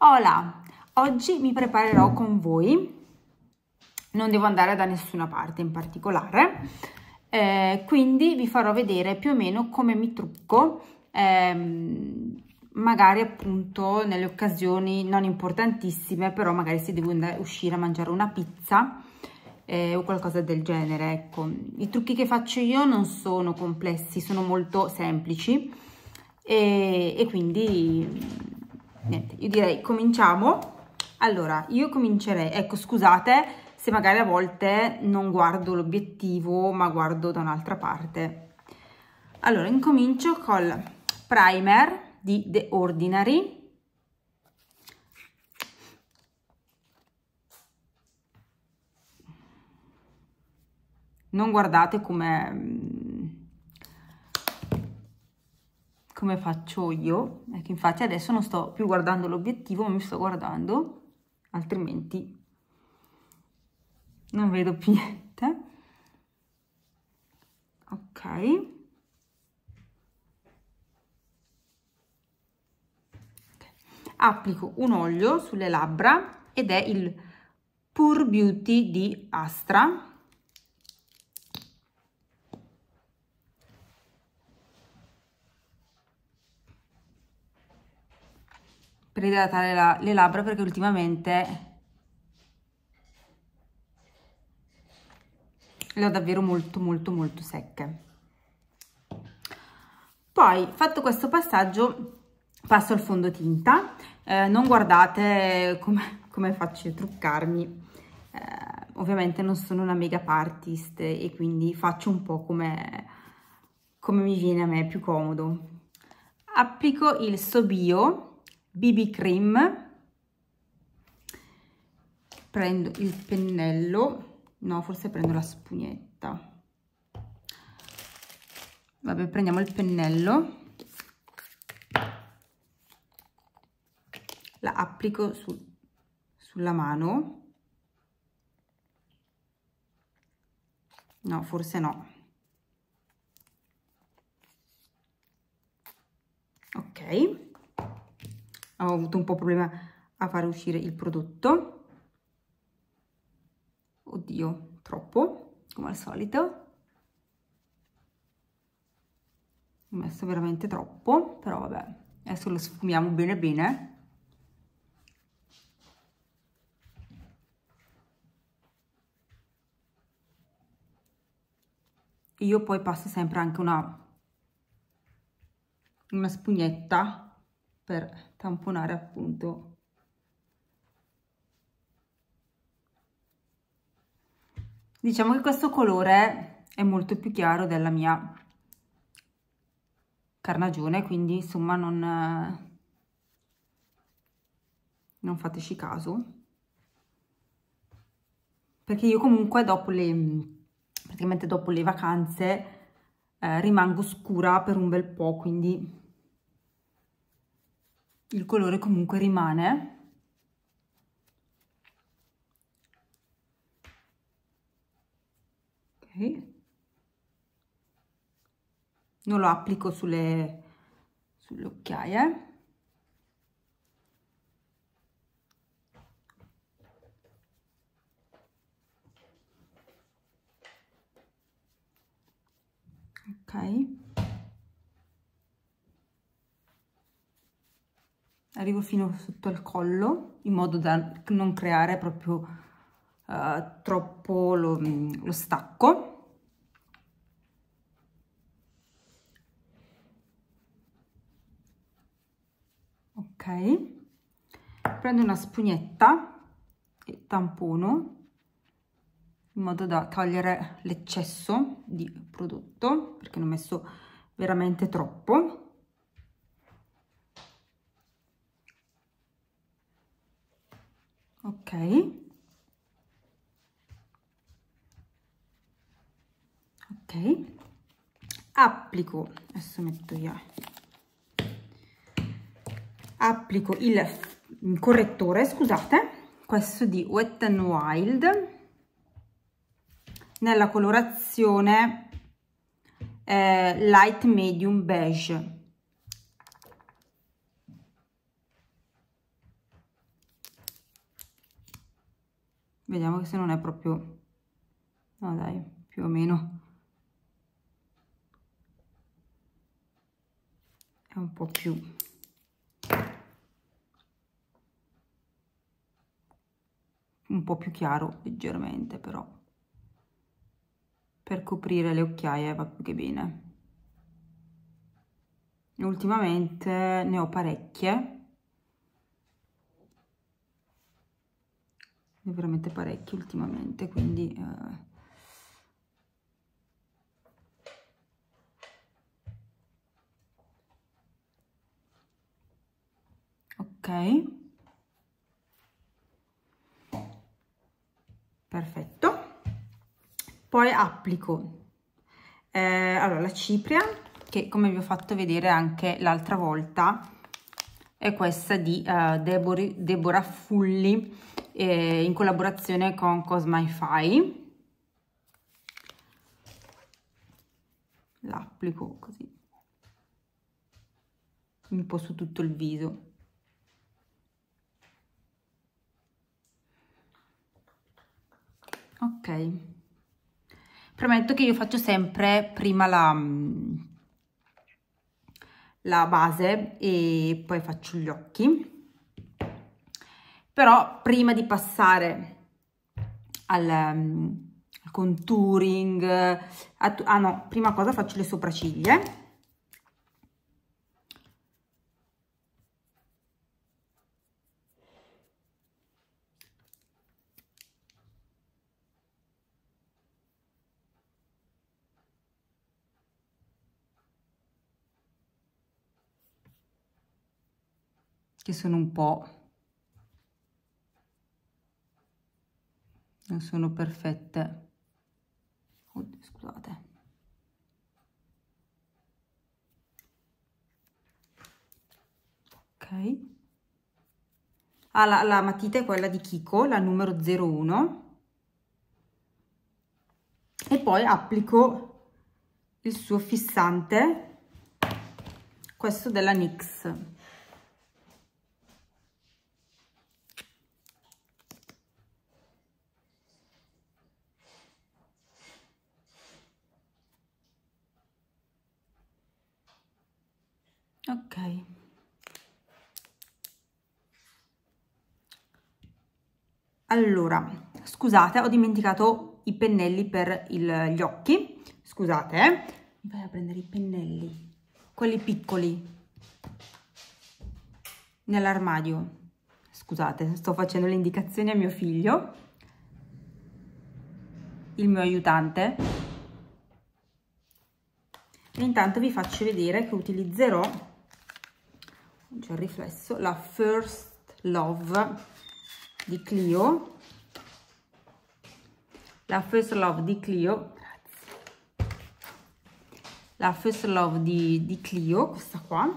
Hola, oggi mi preparerò con voi, non devo andare da nessuna parte in particolare, eh, quindi vi farò vedere più o meno come mi trucco, ehm, magari appunto nelle occasioni non importantissime, però magari se devo uscire a mangiare una pizza eh, o qualcosa del genere, ecco. I trucchi che faccio io non sono complessi, sono molto semplici e, e quindi niente, io direi cominciamo. Allora, io comincerei, ecco scusate se magari a volte non guardo l'obiettivo ma guardo da un'altra parte. Allora, incomincio col primer di The Ordinary. Non guardate come mm, come faccio io, ecco infatti adesso non sto più guardando l'obiettivo ma mi sto guardando, altrimenti non vedo più niente. Ok. Applico un olio sulle labbra ed è il Pure Beauty di Astra per idratare la, le labbra perché ultimamente le ho davvero molto molto molto secche. Poi fatto questo passaggio passo al fondotinta, eh, non guardate come, come faccio a truccarmi, eh, ovviamente non sono una mega artist e quindi faccio un po' come, come mi viene a me più comodo. Applico il Sobio BB cream prendo il pennello no forse prendo la spugnetta vabbè prendiamo il pennello la applico su, sulla mano no forse no ok ho avuto un po' problema a far uscire il prodotto oddio troppo come al solito ho messo veramente troppo però vabbè adesso lo sfumiamo bene bene io poi passo sempre anche una una spugnetta per tamponare appunto diciamo che questo colore è molto più chiaro della mia carnagione quindi insomma non non fateci caso perché io comunque dopo le praticamente dopo le vacanze eh, rimango scura per un bel po' quindi il colore comunque rimane okay. non lo applico sulle, sulle occhiaie ok arrivo fino sotto al collo in modo da non creare proprio uh, troppo lo, mm, lo stacco ok prendo una spugnetta e tampono in modo da togliere l'eccesso di prodotto perché ne ho messo veramente troppo ok ok applico adesso metto io applico il correttore scusate questo di wet n wild nella colorazione eh, light medium beige vediamo se non è proprio no dai più o meno è un po' più un po' più chiaro leggermente però per coprire le occhiaie va più che bene ultimamente ne ho parecchie veramente parecchi ultimamente, quindi... Eh, perfetto poi applico eh, allora la cipria che come vi ho fatto vedere anche l'altra volta è questa di uh, eh, Deborah, Deborah Fulli eh, in collaborazione con Cosmify. L'applico così un po' su tutto il viso. Ok. Prometto che io faccio sempre prima la, mm, la base e poi faccio gli occhi. Però prima di passare al, um, al contouring, a, ah no, prima cosa faccio le sopracciglia. sono un po' non sono perfette Oddio, scusate ok ah, la, la matita è quella di Kiko la numero 01 e poi applico il suo fissante questo della NYX ok allora scusate ho dimenticato i pennelli per il, gli occhi scusate eh. vai a prendere i pennelli quelli piccoli nell'armadio scusate sto facendo le indicazioni a mio figlio il mio aiutante e intanto vi faccio vedere che utilizzerò c'è il riflesso, la First Love di Clio, la First Love di Clio, la First Love di, di Clio, questa qua,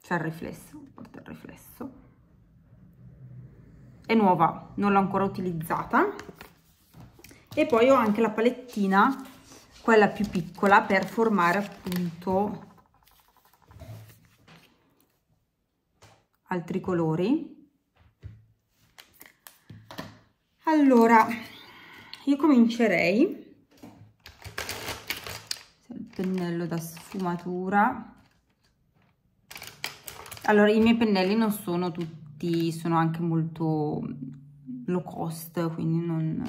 c'è il riflesso, porta il riflesso, è nuova, non l'ho ancora utilizzata, e poi ho anche la palettina, quella più piccola, per formare appunto altri colori allora io comincerei il pennello da sfumatura allora i miei pennelli non sono tutti sono anche molto low cost quindi non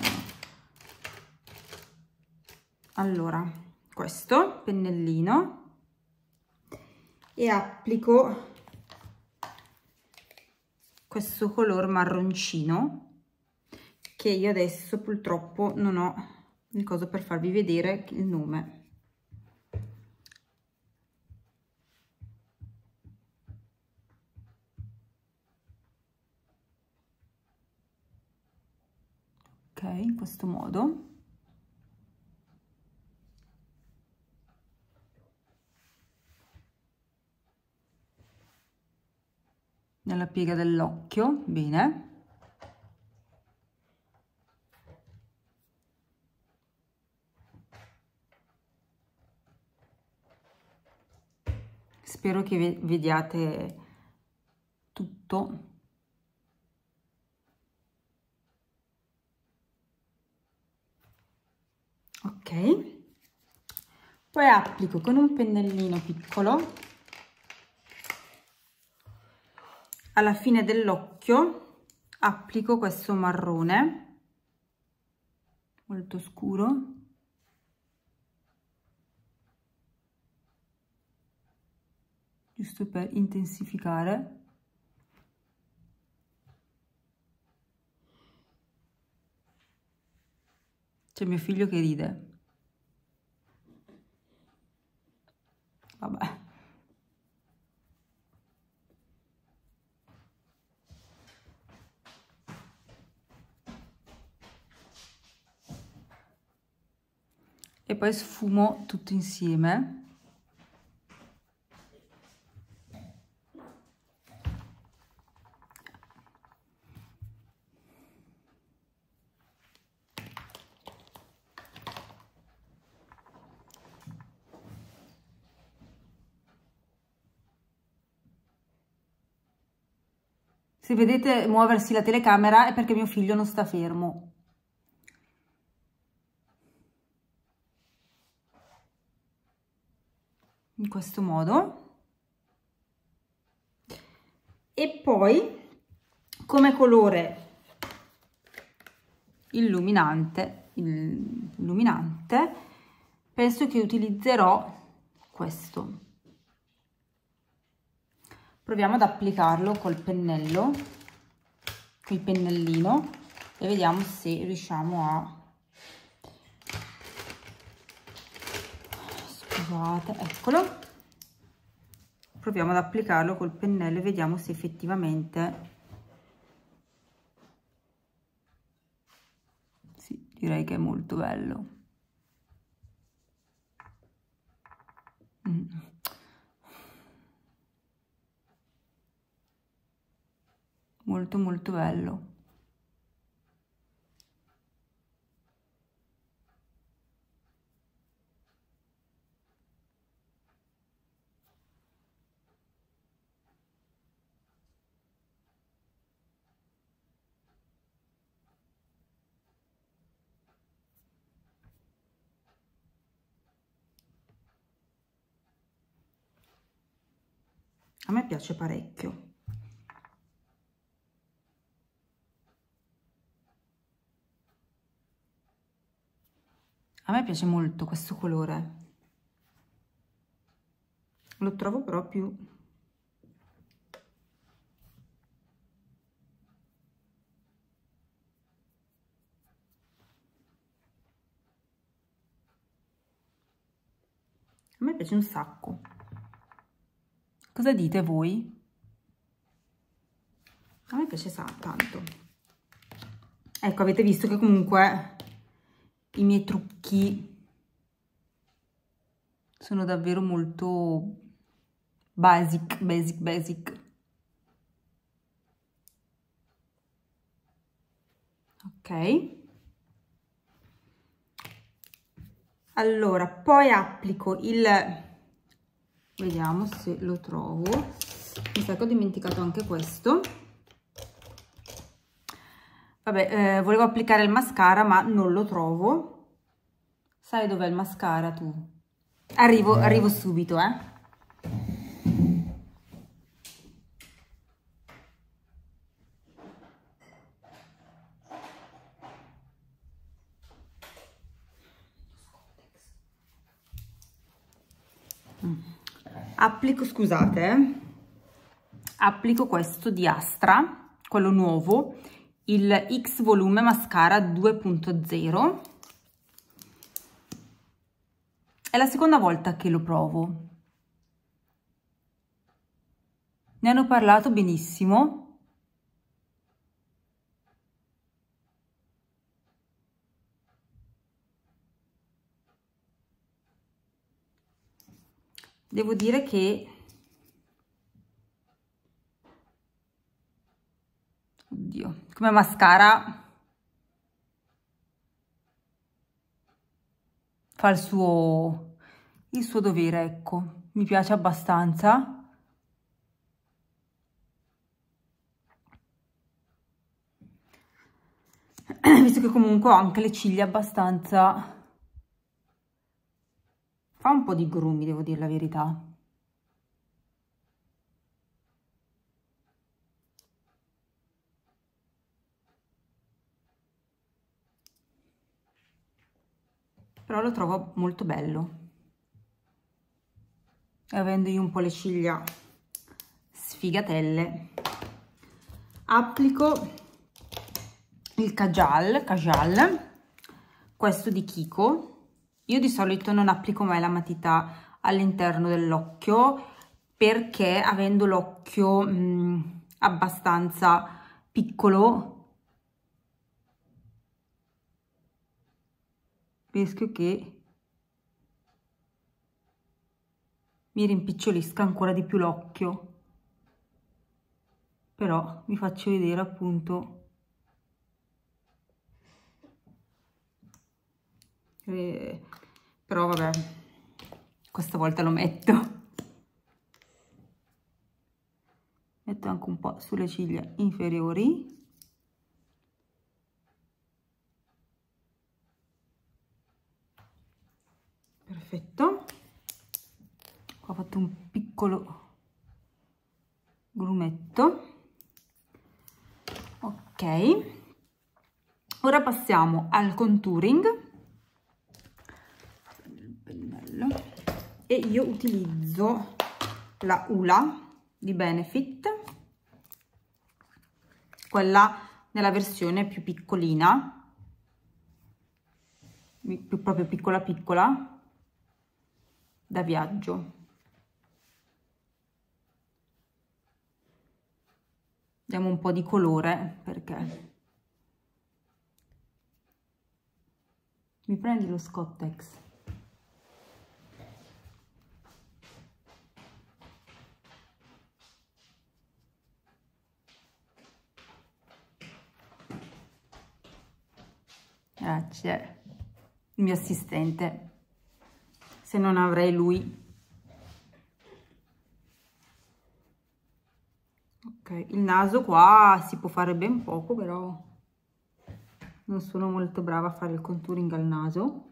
allora questo pennellino e applico questo color marroncino che io adesso purtroppo non ho il coso per farvi vedere il nome ok in questo modo nella piega dell'occhio, bene. Spero che vediate tutto. Ok. Poi applico con un pennellino piccolo alla fine dell'occhio applico questo marrone molto scuro giusto per intensificare C'è mio figlio che ride. Vabbè. e poi sfumo tutto insieme Se vedete muoversi la telecamera è perché mio figlio non sta fermo. questo modo e poi come colore illuminante, illuminante penso che utilizzerò questo proviamo ad applicarlo col pennello col pennellino e vediamo se riusciamo a scusate eccolo proviamo ad applicarlo col pennello e vediamo se effettivamente sì, direi che è molto bello mm. molto molto bello a me piace parecchio a me piace molto questo colore lo trovo proprio a me piace un sacco Cosa dite voi? A me piace tanto. Ecco, avete visto che comunque i miei trucchi sono davvero molto basic, basic, basic. Ok. Allora, poi applico il vediamo se lo trovo mi sa che ho dimenticato anche questo vabbè eh, volevo applicare il mascara ma non lo trovo sai dov'è il mascara tu arrivo, eh. arrivo subito eh applico scusate applico questo di Astra quello nuovo il X volume mascara 2.0 è la seconda volta che lo provo ne hanno parlato benissimo devo dire che oddio come mascara fa il suo il suo dovere ecco mi piace abbastanza visto che comunque ho anche le ciglia abbastanza Fa un po' di grumi, devo dire la verità. Però lo trovo molto bello. E avendo io un po' le ciglia sfigatelle, applico il Kajal, Kajal questo di Kiko, io di solito non applico mai la matita all'interno dell'occhio perché avendo l'occhio mm, abbastanza piccolo rischio che mi rimpicciolisca ancora di più l'occhio però vi faccio vedere appunto eh, però vabbè, questa volta lo metto. Metto anche un po' sulle ciglia inferiori. Perfetto. Ho fatto un piccolo grumetto. Ok. Ora passiamo al contouring e io utilizzo la Ula di Benefit, quella nella versione più piccolina, più proprio piccola piccola, da viaggio. Diamo un po' di colore perché... Mi prendi lo Scottex? piace il mio assistente, se non avrei lui. Ok, il naso qua si può fare ben poco, però non sono molto brava a fare il contouring al naso.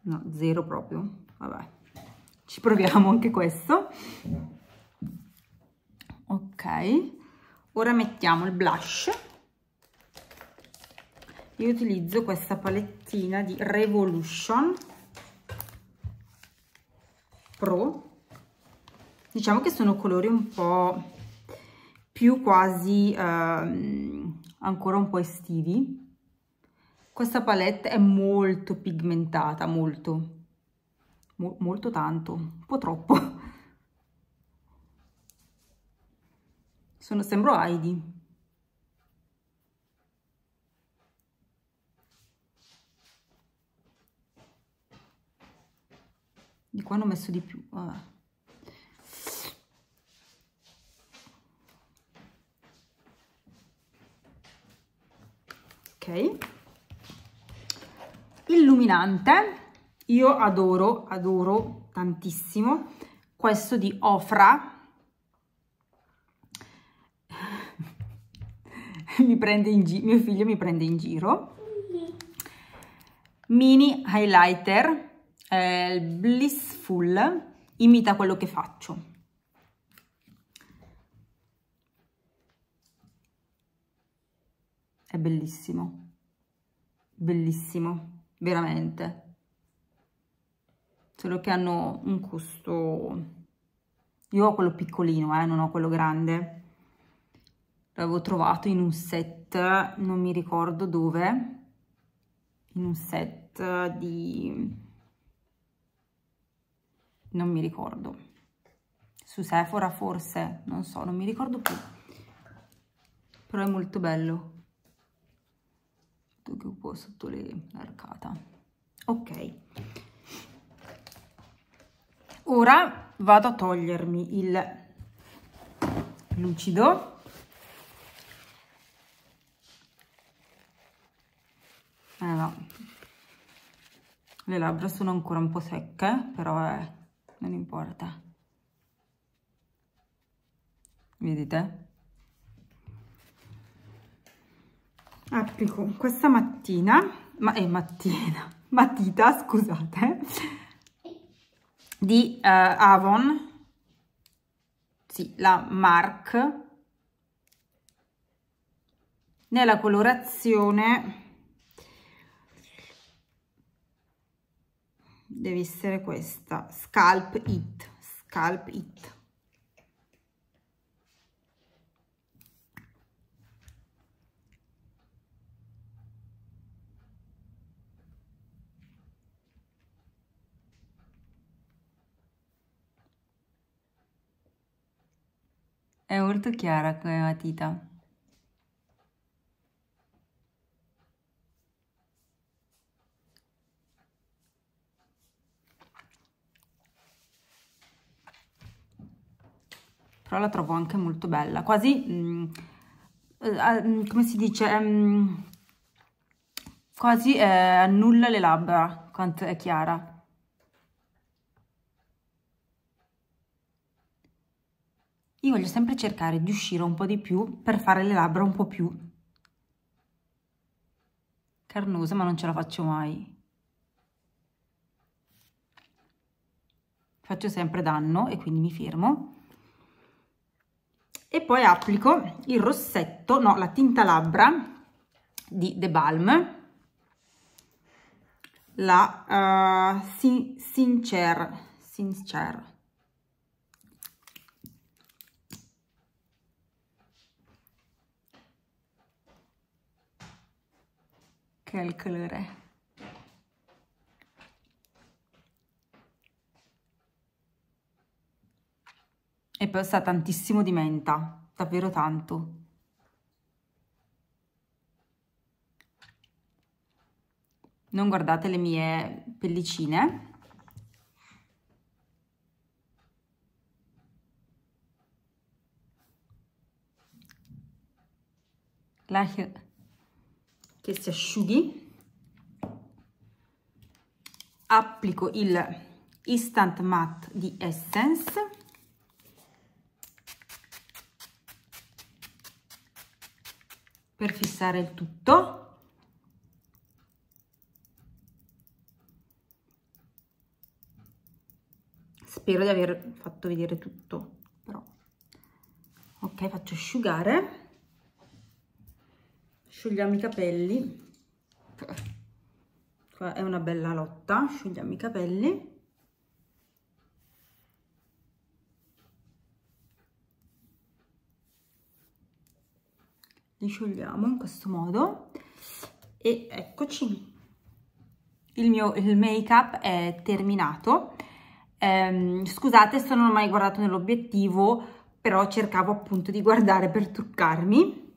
No, zero proprio. Vabbè, ci proviamo anche questo. Ok, ora mettiamo il blush io utilizzo questa palettina di Revolution Pro diciamo che sono colori un po' più quasi ehm, ancora un po' estivi questa palette è molto pigmentata molto mo molto tanto un po' troppo sono sembro Heidi di qua ho messo di più vabbè. ok illuminante io adoro adoro tantissimo questo di Ofra mi prende in giro mio figlio mi prende in giro mini highlighter eh, il Blissful imita quello che faccio. È bellissimo, bellissimo, veramente. Solo che hanno un costo... Io ho quello piccolino, eh, non ho quello grande. L'avevo trovato in un set, non mi ricordo dove, in un set di non mi ricordo. Su Sephora forse, non so, non mi ricordo più. Però è molto bello. Tutto un po' sotto l'arcata. Ok. Ora vado a togliermi il lucido. Eh no, le labbra sono ancora un po' secche, però è non importa vedete applico ah, ecco, questa mattina ma è eh, mattina matita scusate di uh, Avon sì, la Mark nella colorazione deve essere questa scalp it scalp it è molto chiara come matita però la trovo anche molto bella, quasi, mh, mm, eh, mm, come si dice, mh, mm, quasi eh, annulla le labbra, quanto è chiara. Io voglio sempre cercare di uscire un po' di più per fare le labbra un po' più carnose, ma non ce la faccio mai. Faccio sempre danno e quindi mi fermo e poi applico il rossetto, no, la tinta labbra di The Balm, la uh, sin Sincere, Sincere. Che è il colore e poi sa tantissimo di menta, davvero tanto. Non guardate le mie pellicine. Lascia che si asciughi. Applico il Instant Matte di Essence. fissare il tutto. Spero di aver fatto vedere tutto, però. Ok, faccio asciugare. sciogliamo i capelli. Qua è una bella lotta, sciogliamo i capelli. li sciogliamo in questo modo e eccoci il mio il make up è terminato ehm, scusate se non ho mai guardato nell'obiettivo però cercavo appunto di guardare per truccarmi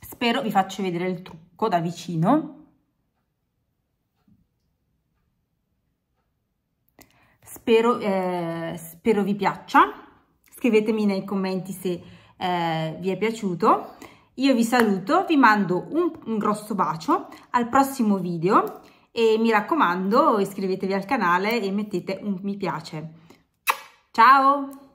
spero vi faccio vedere il trucco da vicino spero, eh, spero vi piaccia scrivetemi nei commenti se eh, vi è piaciuto io vi saluto, vi mando un, un grosso bacio, al prossimo video e mi raccomando iscrivetevi al canale e mettete un mi piace. Ciao!